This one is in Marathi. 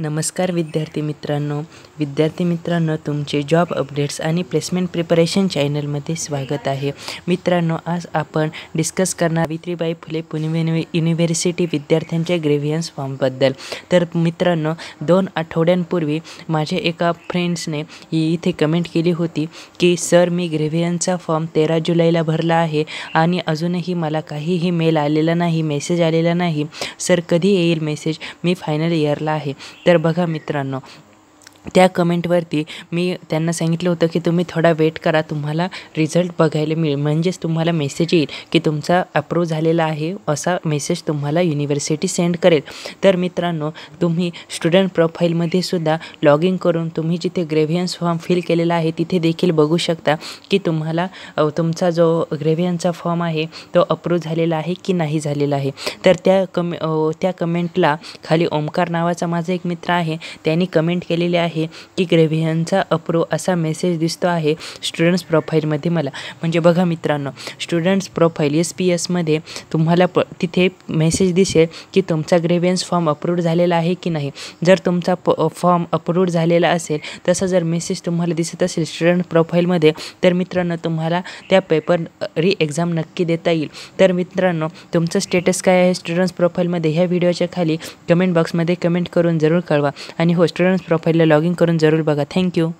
नमस्कार विद्यार्थी मित्रांनो विद्यार्थी मित्रांनो तुमचे जॉब अपडेट्स आणि प्लेसमेंट प्रिपरेशन चॅनलमध्ये स्वागत आहे मित्रांनो आज आपण डिस्कस करणार वित्रीबाई फुले पुणे युनिव्हर्सिटी विद्यार्थ्यांच्या ग्रेव्हियन्स फॉर्मबद्दल तर मित्रांनो दोन आठवड्यांपूर्वी माझ्या एका फ्रेंड्सने इथे कमेंट केली होती की सर मी ग्रेव्हियन्सचा फॉर्म तेरा जुलैला भरला आहे आणि अजूनही मला काहीही मेल आलेला नाही मेसेज आलेला नाही सर कधी येईल मेसेज मी फायनल इयरला आहे तर बघा मित्रांनो त्या कमेंटवरती मी त्यांना सांगितलं होतं की तुम्ही थोडा वेट करा तुम्हाला रिझल्ट बघायला मिळेल म्हणजेच तुम्हाला मेसेज येईल की तुमचा अप्रूव्ह झालेला आहे असा मेसेज तुम्हाला युनिव्हर्सिटी सेंड करेल तर मित्रांनो तुम्ही स्टुडंट प्रोफाईलमध्ये सुद्धा लॉग इन करून तुम्ही जिथे ग्रेव्हियन्स फॉर्म फिल केलेला आहे तिथे देखील बघू शकता की तुम्हाला तुमचा जो ग्रेव्हियन्सचा फॉर्म आहे तो अप्रूव्ह झालेला आहे की नाही झालेला आहे तर त्या कमे त्या कमेंटला खाली ओमकार नावाचा माझा एक मित्र आहे त्यांनी कमेंट केलेली आहे आहे की ग्रेव्हियनचा अप्रूव असा मेसेज दिसतो आहे स्टुडंट्स प्रोफाईलमध्ये मला म्हणजे बघा मित्रांनो स्टुडंट्स प्रोफाईल एस पी एसमध्ये तुम्हाला प तिथे मेसेज दिसेल की तुमचा ग्रेव्हियन्स फॉर्म अप्रूव्ह झालेला आहे की नाही जर तुमचा प फॉर्म अप्रूव्ह झालेला असेल तसा जर मेसेज तुम्हाला दिसत असेल स्टुडंट प्रोफाईलमध्ये तर मित्रांनो तुम्हाला त्या पेपर री एक्झाम नक्की देता येईल तर मित्रांनो तुमचं स्टेटस काय आहे स्टुडंट्स प्रोफाईलमध्ये ह्या व्हिडिओच्या खाली कमेंट बॉक्समध्ये कमेंट करून जरूर कळवा आणि हो स्टुडंट्स प्रोफाईलला लॉग लॉगिन करून जरूर बघा थँक्यू